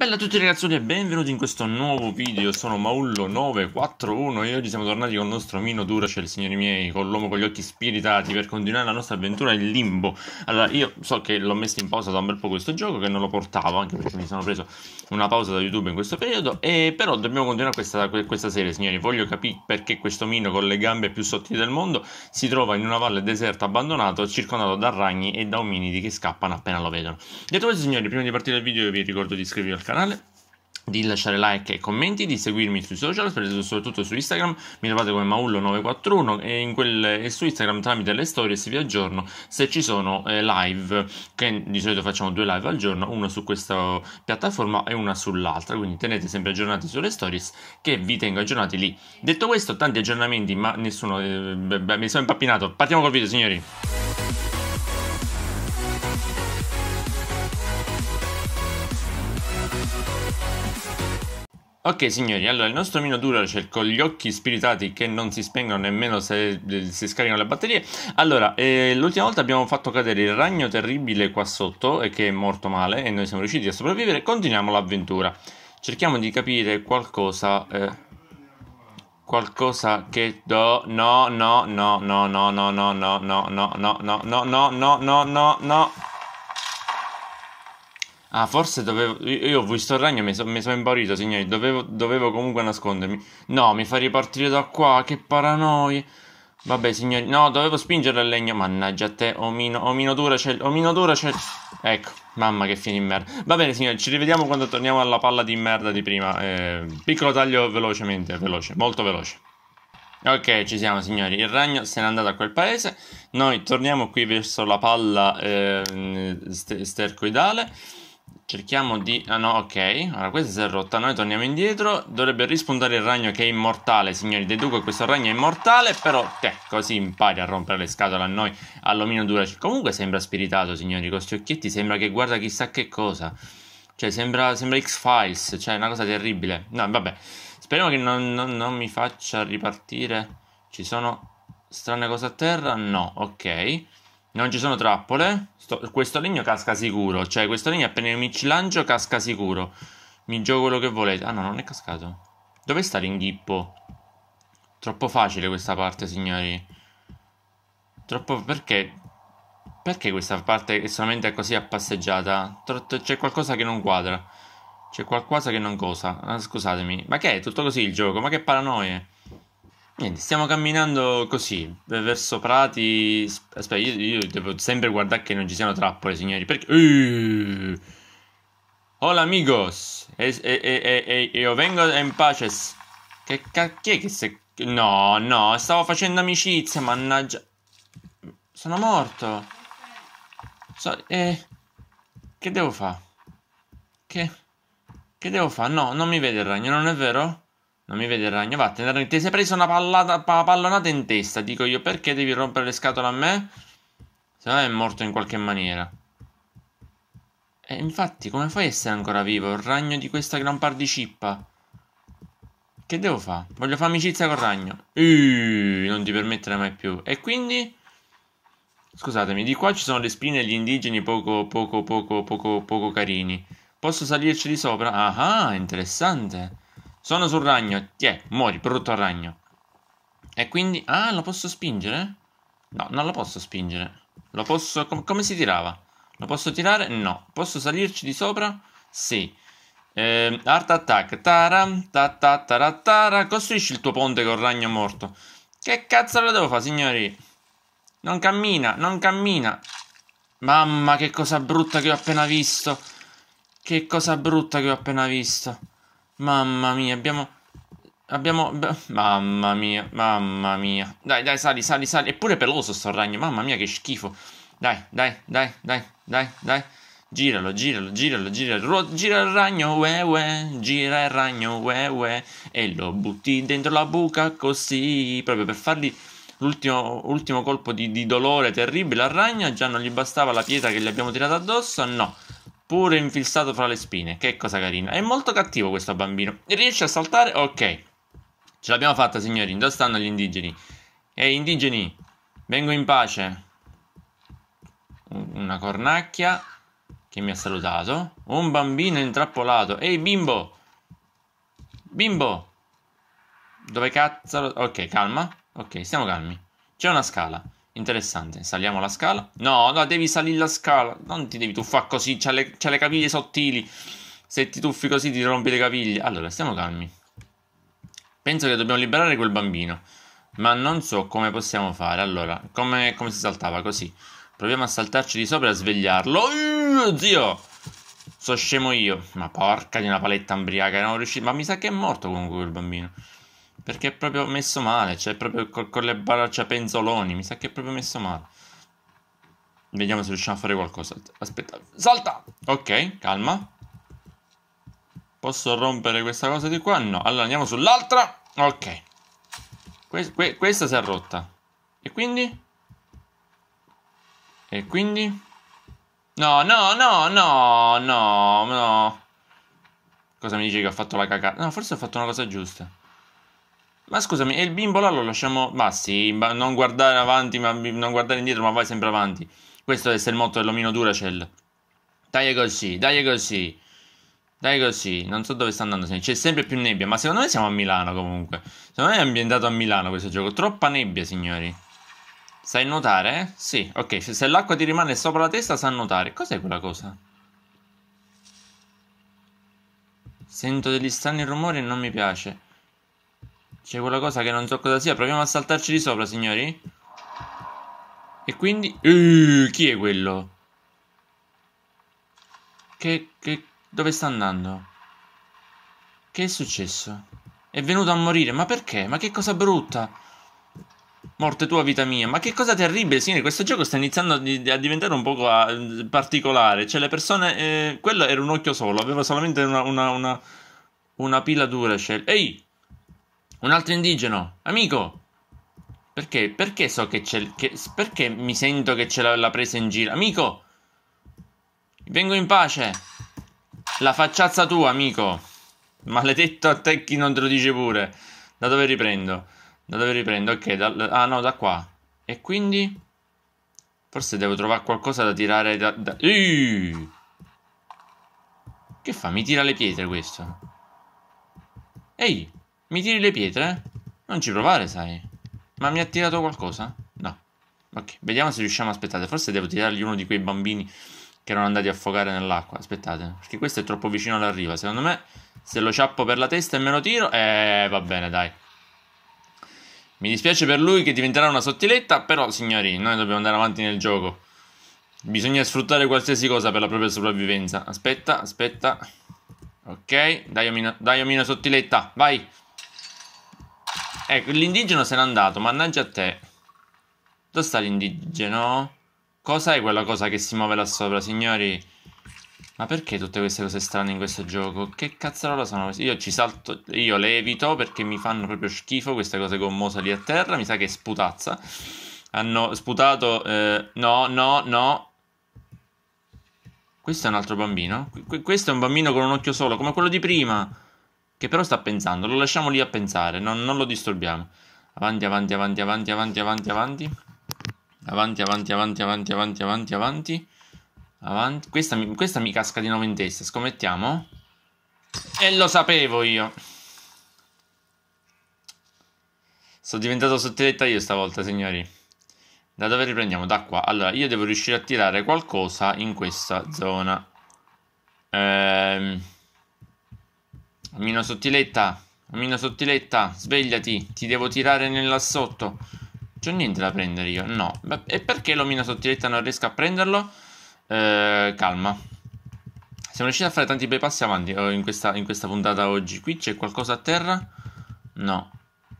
Bella a tutti ragazzi e benvenuti in questo nuovo video, sono Maullo941 e oggi siamo tornati con il nostro Mino Duracell, cioè signori miei, con l'uomo con gli occhi spiritati per continuare la nostra avventura in limbo. Allora, io so che l'ho messo in pausa da un bel po' questo gioco, che non lo portavo, anche perché mi sono preso una pausa da YouTube in questo periodo, e però dobbiamo continuare questa, questa serie, signori. Voglio capire perché questo Mino con le gambe più sottili del mondo si trova in una valle deserta abbandonato, circondato da ragni e da ominidi che scappano appena lo vedono. Detto questo, signori, prima di partire il video vi ricordo di iscrivervi al canale canale di lasciare like e commenti, di seguirmi sui social, soprattutto su Instagram, mi trovate come Maullo941 e, quel, e, su Instagram tramite le storie si vi aggiorno se ci sono eh, live, che di solito facciamo due live al giorno, uno su questa piattaforma e una sull'altra, quindi tenete sempre aggiornati sulle stories che vi tengo aggiornati lì. Detto questo, tanti aggiornamenti, ma nessuno, eh, beh, mi sono impappinato, partiamo col video signori! Ok signori, allora il nostro mino Duracell con gli occhi spiritati che non si spengono nemmeno se, si scaricano le batterie Allora, eh, l'ultima volta abbiamo fatto cadere il ragno terribile qua sotto e che è morto male e noi siamo riusciti a sopravvivere Continuiamo l'avventura Cerchiamo di capire qualcosa... Eh qualcosa che do no no no no no no no no no no no no no no no no no Ah, forse dovevo. Io ho visto il ragno e mi, so, mi sono imparito, signori. Dovevo, dovevo, comunque nascondermi. No, mi fa ripartire da qua. Che paranoia. Vabbè, signori. No, dovevo spingere il legno. Mannaggia a te, omino. Omino dura c'è. Cioè, omino dura c'è. Cioè, ecco, mamma che fine di merda. Va bene, signori, ci rivediamo quando torniamo alla palla di merda di prima. Eh, piccolo taglio velocemente, veloce, molto veloce. Ok, ci siamo signori, il ragno se n'è andato a quel paese, noi torniamo qui verso la palla eh, st- stercoidale Cerchiamo di... Ah no, ok. Allora, si è rotta. Noi torniamo indietro. Dovrebbe rispondere il ragno che è immortale, signori. Deduco che questo ragno è immortale, però te, così impari a rompere le scatole a noi, all'omino dura. Comunque sembra spiritato, signori. Con questi occhietti sembra che guarda chissà che cosa. Cioè, sembra, sembra X-Files. Cioè, è una cosa terribile. No, vabbè. Speriamo che non, non, non mi faccia ripartire. Ci sono strane cose a terra? No, ok. Non ci sono trappole. Sto, questo legno casca sicuro. Cioè, questo legno appena mi ci lancio casca sicuro. Mi gioco quello che volete. Ah no, non è cascato. Dove sta l'inghippo? Troppo facile questa parte, signori. Troppo... Perché? Perché questa parte è solamente così a passeggiata? c'è qualcosa che non quadra. C'è qualcosa che non cosa. Ah, scusatemi. Ma che è? Tutto così il gioco? Ma che paranoie? Niente, stiamo camminando così verso prati. Aspetta, io, io, devo sempre guardare che non ci siano trappole, signori. Perché. Uh. Hola amigos! E, e, e, e io vengo in pace. Che cacchio è che se. No, no, stavo facendo amicizia, mannaggia. Sono morto. So, eh, che devo fare? Che. Che devo fare? No, non mi vede il ragno, non è vero? Non mi vede il ragno, vattene. Ti sei preso una pallata, pallonata in testa. Dico io, perché devi rompere le scatole a me? Se no è morto in qualche maniera. E infatti, come fai a essere ancora vivo? Il ragno di questa gran par di cippa. Che devo fare? Voglio fare amicizia col ragno. Ui, non ti permettere mai più. E quindi... Scusatemi, di qua ci sono le spine e gli indigeni poco, poco, poco, poco, poco carini. Posso salirci di sopra? Ah, ah interessante. Sono sul ragno. Tiè, muori, brutto ragno. E quindi... Ah, lo posso spingere? No, non lo posso spingere. Lo posso... Com come si tirava? Lo posso tirare? No. Posso salirci di sopra? Sì. Eh, art attack. Taram, ta ta taratara. Costruisci il tuo ponte con ragno morto. Che cazzo lo devo fare, signori? Non cammina, non cammina. Mamma, che cosa brutta che ho appena visto. Che cosa brutta che ho appena visto. Mamma mia, abbiamo... Abbiamo... Mamma mia, mamma mia. Dai, dai, sali, sali, sali. Eppure peloso sto ragno, mamma mia che schifo. Dai, dai, dai, dai, dai, dai. Giralo, giralo, giralo, giralo, gira il ragno, ue, ue, gira il ragno, ue, ue, e lo butti dentro la buca così, proprio per fargli l'ultimo, l'ultimo colpo di, di dolore terribile al ragno, già non gli bastava la pietra che gli abbiamo tirato addosso, no, pure infilzato fra le spine. Che cosa carina. È molto cattivo questo bambino. Riesce a saltare? Ok. Ce l'abbiamo fatta, signori. Dove stanno gli indigeni? Ehi, indigeni, vengo in pace. Una cornacchia che mi ha salutato. Un bambino intrappolato. Ehi, bimbo. Bimbo. Dove cazzo? Ok, calma. Ok, stiamo calmi. C'è una scala. Interessante, saliamo la scala. No, no, devi salire la scala. Non ti devi tuffare così, c'ha le, c'ha le caviglie sottili. Se ti tuffi così ti rompi le caviglie. Allora, stiamo calmi. Penso che dobbiamo liberare quel bambino. Ma non so come possiamo fare. Allora, come, come si saltava? Così. Proviamo a saltarci di sopra e a svegliarlo. Uy, zio! So scemo io. Ma porca di una paletta ambriaca. Non riuscito. Ma mi sa che è morto comunque quel bambino. Perché è proprio messo male, cioè proprio con, con le braccia penzoloni, mi sa che è proprio messo male. Vediamo se riusciamo a fare qualcosa. Aspetta, salta! Ok, calma. Posso rompere questa cosa di qua? No. Allora andiamo sull'altra. Ok. Que que questa si è rotta. E quindi? E quindi? No, no, no, no, no, no. Cosa mi dici che ho fatto la cagata? No, forse ho fatto una cosa giusta. Ma scusami, e il bimbo là lo lasciamo... Ma sì, ma non guardare avanti, ma non guardare indietro, ma vai sempre avanti. Questo deve essere il motto dell'omino Duracell. Dai così, dai così. Dai così, non so dove sta andando, c'è sempre più nebbia, ma secondo me siamo a Milano comunque. Secondo me è ambientato a Milano questo gioco, troppa nebbia signori. Sai nuotare? Eh? Sì, ok, se l'acqua ti rimane sopra la testa sa nuotare. Cos'è quella cosa? Sento degli strani rumori e non mi piace. C'è quella cosa che non so cosa sia. Proviamo a saltarci di sopra, signori. E quindi... Uh, chi è quello? Che, che... Dove sta andando? Che è successo? È venuto a morire. Ma perché? Ma che cosa brutta. Morte tua, vita mia. Ma che cosa terribile, signori. Questo gioco sta iniziando a diventare un poco ah, particolare. Cioè, le persone... Eh, quello era un occhio solo. Aveva solamente una, una, una, una pila dura. Cioè. Ehi! Un altro indigeno. Amico. Perché? Perché so che c'è... Che, perché mi sento che c'è la, la presa in giro? Amico. Vengo in pace. La facciazza tua, amico. Maledetto a te chi non te lo dice pure. Da dove riprendo? Da dove riprendo? Ok, da, ah no, da qua. E quindi? Forse devo trovare qualcosa da tirare da... da... Che fa? Mi tira le pietre questo. Ehi! Mi tiri le pietre? Non ci provare, sai. Ma mi ha tirato qualcosa? No. Ok, vediamo se riusciamo. Aspettate, forse devo tirargli uno di quei bambini che erano andati a affogare nell'acqua. Aspettate, perché questo è troppo vicino alla riva. Secondo me, se lo ciappo per la testa e me lo tiro, eh, va bene, dai. Mi dispiace per lui che diventerà una sottiletta, però, signori, noi dobbiamo andare avanti nel gioco. Bisogna sfruttare qualsiasi cosa per la propria sopravvivenza. Aspetta, aspetta. Ok, dai omina, dai omina sottiletta, vai. Ecco, l'indigeno se n'è andato, mannaggia a te. Dove sta l'indigeno? Cosa è quella cosa che si muove là sopra, signori? Ma perché tutte queste cose strane in questo gioco? Che cazzarola sono queste? Io ci salto, io le evito perché mi fanno proprio schifo queste cose gommose lì a terra. Mi sa che è sputazza. Hanno sputato... Eh, no, no, no. Questo è un altro bambino? Qu questo è un bambino con un occhio solo, come quello di prima. Che però sta pensando, lo lasciamo lì a pensare, non, non lo disturbiamo. Avanti, avanti, avanti, avanti, avanti, avanti, avanti. Avanti, avanti, avanti, avanti, avanti, avanti, avanti. Avanti. Questa questa mi casca di nuovo in testa, scommettiamo? E lo sapevo io. Sono diventato sottiletta io stavolta, signori. Da dove riprendiamo? Da qua. Allora, io devo riuscire a tirare qualcosa in questa zona. Ehm... Omino sottiletta, omino sottiletta, svegliati, ti devo tirare nell'assotto. C'ho niente da prendere io, no. E perché l'omino sottiletta non riesco a prenderlo? Eh, calma. Siamo riusciti a fare tanti bei passi avanti eh, in questa, in questa puntata oggi. Qui c'è qualcosa a terra? No.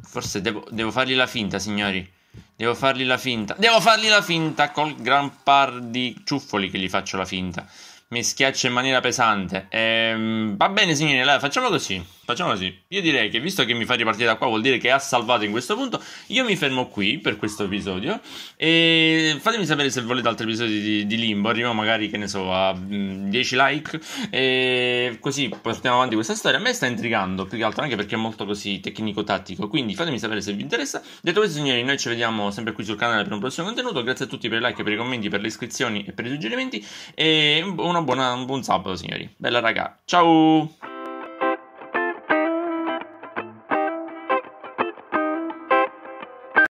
Forse devo, devo fargli la finta, signori. Devo fargli la finta. Devo fargli la finta col gran par di ciuffoli che gli faccio la finta mi schiaccia in maniera pesante. Ehm, va bene, signori, allora facciamo così. Facciamo così. Io direi che visto che mi fa ripartire da qua, vuol dire che ha salvato in questo punto. Io mi fermo qui per questo episodio. E fatemi sapere se volete altri episodi di, di Limbo. Arriviamo magari, che ne so, a mh, mm, 10 like. E così portiamo avanti questa storia. A me sta intrigando più che altro anche perché è molto così tecnico-tattico. Quindi fatemi sapere se vi interessa. Detto questo, signori, noi ci vediamo sempre qui sul canale per un prossimo contenuto. Grazie a tutti per i like, per i commenti, per le iscrizioni e per i suggerimenti. E una buona, un buon sabato, signori. Bella raga. Ciao!